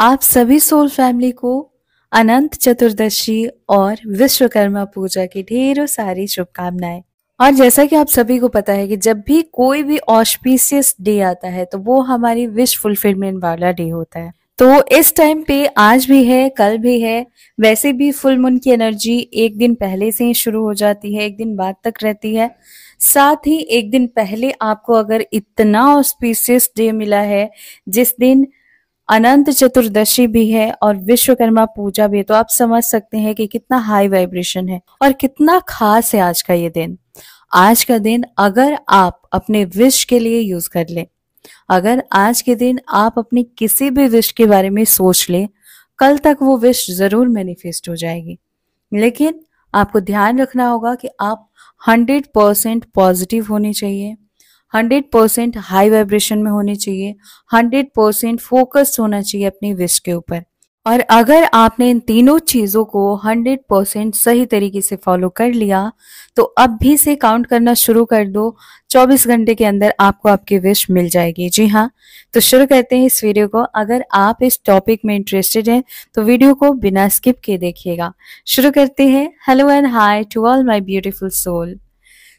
आप सभी soul family को अनंत चतुर्दशी और विश्वकर्मा पूजा की ढेरों सारी शुभकामनाएं और जैसा कि आप सभी को पता है कि जब भी कोई भी ऑस्पिशियस डे आता है तो वो हमारी विश फुलफिलमेंट वाला डे होता है तो इस टाइम पे आज भी है कल भी है वैसे भी फुल मून की एनर्जी एक दिन पहले से ही शुरू हो जाती है एक दिन बाद तक रहती है साथ ही एक दिन पहले आपको अगर इतना ऑस्पिशियस डे मिला है जिस दिन अनंत चतुर्दशी भी है और विश्वकर्मा पूजा भी है तो आप समझ सकते हैं कि कितना हाई वाइब्रेशन है और कितना खास है आज का ये दिन आज का दिन अगर आप अपने विश के लिए यूज कर लें अगर आज के दिन आप अपनी किसी भी विश के बारे में सोच लें कल तक वो विश जरूर मैनिफेस्ट हो जाएगी लेकिन आपको ध्यान रखना होगा कि आप हंड्रेड परसेंट पॉजिटिव होने चाहिए हंड्रेड परसेंट हाई वाइब्रेशन में होने चाहिए हंड्रेड परसेंट फोकस होना चाहिए अपनी विश के ऊपर और अगर आपने इन तीनों चीज़ों को 100 परसेंट सही तरीके से फॉलो कर लिया तो अब भी से काउंट करना शुरू कर दो 24 घंटे के अंदर आपको आपकी विश मिल जाएगी जी हाँ तो शुरू करते हैं इस वीडियो को अगर आप इस टॉपिक में इंटरेस्टेड हैं तो वीडियो को बिना स्किप के देखिएगा शुरू करते हैं hello and hi to all my beautiful soul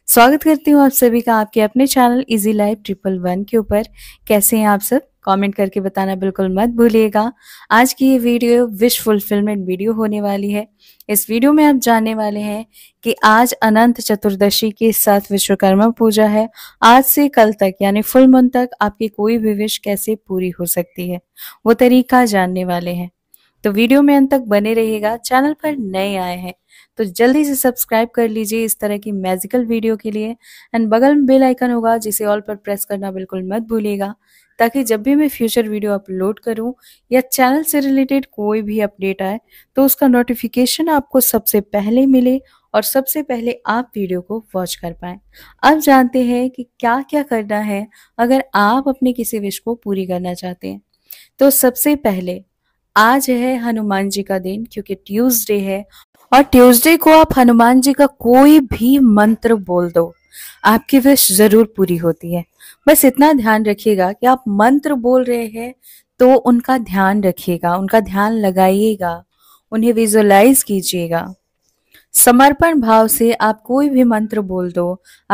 स्वागत करती हूँ आप सभी का आपके अपने channel easy life triple one के ऊपर कैसे हैं आप सब कमेंट करके बताना बिल्कुल मत भूलिएगा आज की ये वीडियो विश फुलफिलमेंट वीडियो होने वाली है इस वीडियो में आप जानने वाले हैं कि आज अनंत चतुर्दशी के साथ विश्वकर्मा पूजा है आज से कल तक यानी फुल मन तक आपकी कोई भी विश कैसे पूरी हो सकती है वो तरीका जानने वाले हैं तो वीडियो में अंत तक बने रहिएगा चैनल पर नए आए हैं तो जल्दी से सब्सक्राइब कर लीजिए इस तरह की मैजिकल वीडियो के लिए एंड बगल में बेल आइकन होगा जिसे ऑल पर प्रेस करना बिल्कुल मत भूलिएगा ताकि जब भी मैं फ्यूचर वीडियो अपलोड करूं या चैनल से रिलेटेड कोई भी अपडेट आए तो उसका नोटिफिकेशन आपको सबसे पहले मिले और सबसे पहले आप वीडियो को वॉच कर पाए अब जानते हैं कि क्या क्या करना है अगर आप अपने किसी विश को पूरी करना चाहते हैं तो सबसे पहले आज है हनुमान जी का दिन क्योंकि ट्यूसडे है और ट्यूसडे को आप हनुमान जी का कोई भी मंत्र बोल दो आपकी विश जरूर पूरी होती है बस इतना ध्यान रखिएगा कि आप मंत्र बोल रहे हैं तो उनका ध्यान रखिएगा उनका ध्यान लगाइएगा उन्हें विजुअलाइज कीजिएगा समर्पण भाव से आप कोई भी मंत्र बोल दो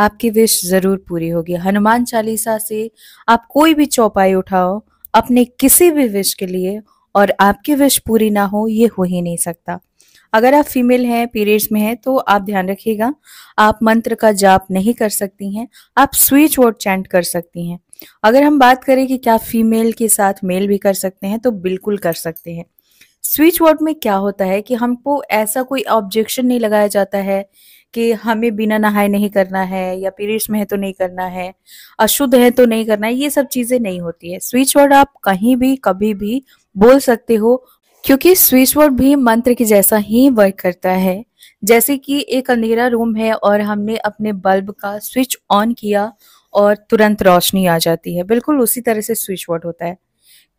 आपकी विश जरूर पूरी होगी हनुमान चालीसा से आप कोई भी चौपाई उठाओ अपने किसी भी विश के लिए और आपकी विश पूरी ना हो ये हो ही नहीं सकता अगर आप फीमेल हैं पीरियड्स में हैं तो आप ध्यान रखिएगा आप मंत्र का जाप नहीं कर सकती हैं आप स्विच वर्ड चैंट कर सकती हैं अगर हम बात करें कि क्या फीमेल के साथ मेल भी कर सकते हैं तो बिल्कुल कर सकते हैं स्विच वर्ड में क्या होता है कि हमको ऐसा कोई ऑब्जेक्शन नहीं लगाया जाता है कि हमें बिना नहाए नहीं करना है या पीरियड्स में है तो नहीं करना है अशुद्ध है तो नहीं करना है ये सब चीज़ें नहीं होती है स्विच वर्ड आप कहीं भी कभी भी बोल सकते हो क्योंकि स्विच बोर्ड भी मंत्र के जैसा ही वर्क करता है जैसे कि एक अंधेरा रूम है और हमने अपने बल्ब का स्विच ऑन किया और तुरंत रोशनी आ जाती है बिल्कुल उसी तरह से स्विच बोर्ड होता है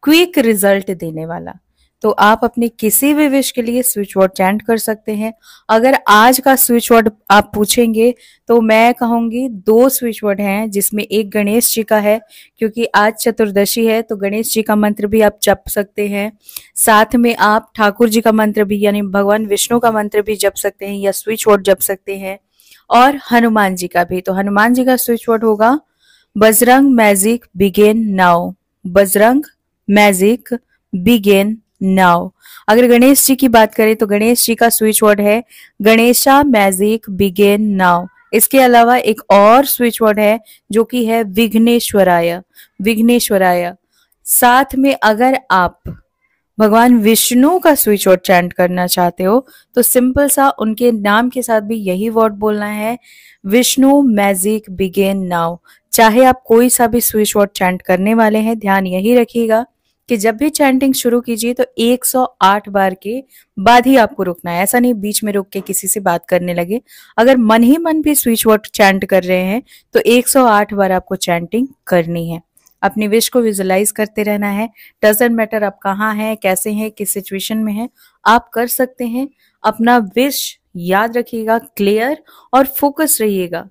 क्विक रिजल्ट देने वाला तो आप अपने किसी भी विश के लिए स्विच वर्ड चैंट कर सकते हैं अगर आज का स्विच वर्ड आप पूछेंगे तो मैं कहूंगी दो स्विच वर्ड हैं जिसमें एक गणेश जी का है क्योंकि आज चतुर्दशी है तो गणेश जी का मंत्र भी आप जप सकते हैं साथ में आप ठाकुर जी का मंत्र भी यानी भगवान विष्णु का मंत्र भी जप सकते हैं या स्विच वर्ड जप सकते हैं और हनुमान जी का भी तो हनुमान जी का स्विच वर्ड होगा Bajrang magic begin now Bajrang magic begin now अगर गणेश जी की बात करें तो गणेश जी का स्विच वर्ड है गणेशा मैजिक बिगेन नाउ इसके अलावा एक और स्विच वर्ड है जो कि है विघ्नेश्वराय विघ्नेश्वराय साथ में अगर आप भगवान विष्णु का स्विच वर्ड चैंट करना चाहते हो तो सिंपल सा उनके नाम के साथ भी यही वर्ड बोलना है विष्णु मैजिक बिगेन नाउ चाहे आप कोई सा भी स्विच वर्ड चैंट करने वाले हैं ध्यान यही रखिएगा कि जब भी चैंटिंग शुरू कीजिए तो 108 बार के बाद ही आपको रुकना है ऐसा नहीं बीच में रुक के किसी से बात करने लगे अगर मन ही मन भी स्विच वर्ड चैंट कर रहे हैं तो 108 बार आपको चैंटिंग करनी है अपनी विश को विजुलाइज करते रहना है डजेंट मैटर आप कहाँ हैं कैसे हैं किस सिचुएशन में हैं आप कर सकते हैं अपना विश याद रखिएगा क्लियर और फोकस रहिएगा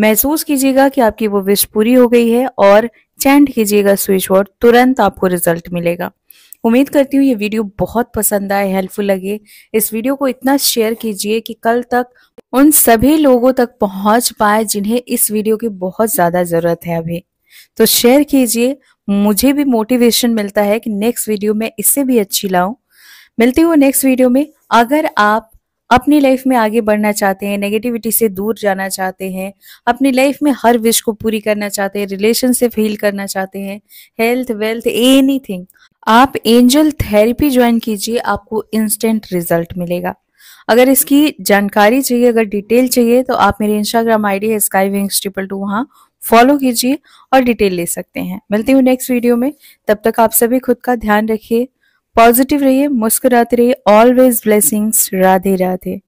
महसूस कीजिएगा कि आपकी वो विश पूरी हो गई है और चैंट कीजिएगा स्विच वर्ड तुरंत आपको रिजल्ट मिलेगा उम्मीद करती हूँ ये वीडियो बहुत पसंद आए हेल्पफुल लगे इस वीडियो को इतना शेयर कीजिए कि कल तक उन सभी लोगों तक पहुंच पाए जिन्हें इस वीडियो की बहुत ज़्यादा ज़रूरत है अभी तो शेयर कीजिए मुझे भी मोटिवेशन मिलता है कि नेक्स्ट वीडियो में इससे भी अच्छी लाऊं मिलती हूँ नेक्स्ट वीडियो में अगर आप अपनी लाइफ में आगे बढ़ना चाहते हैं नेगेटिविटी से दूर जाना चाहते हैं अपनी लाइफ में हर विश को पूरी करना चाहते हैं रिलेशन से फील करना चाहते हैं हेल्थ वेल्थ एनीथिंग आप एंजल थेरेपी ज्वाइन कीजिए आपको इंस्टेंट रिजल्ट मिलेगा अगर इसकी जानकारी चाहिए अगर डिटेल चाहिए तो आप मेरे इंस्टाग्राम आईडी है स्काई विंग्स ट्रिपल टू वहाँ फॉलो कीजिए और डिटेल ले सकते हैं मिलती हूँ नेक्स्ट वीडियो में तब तक आप सभी खुद का ध्यान रखिए पॉजिटिव रहिए मुस्कुराते रहिए ऑलवेज ब्लेसिंग्स राधे राधे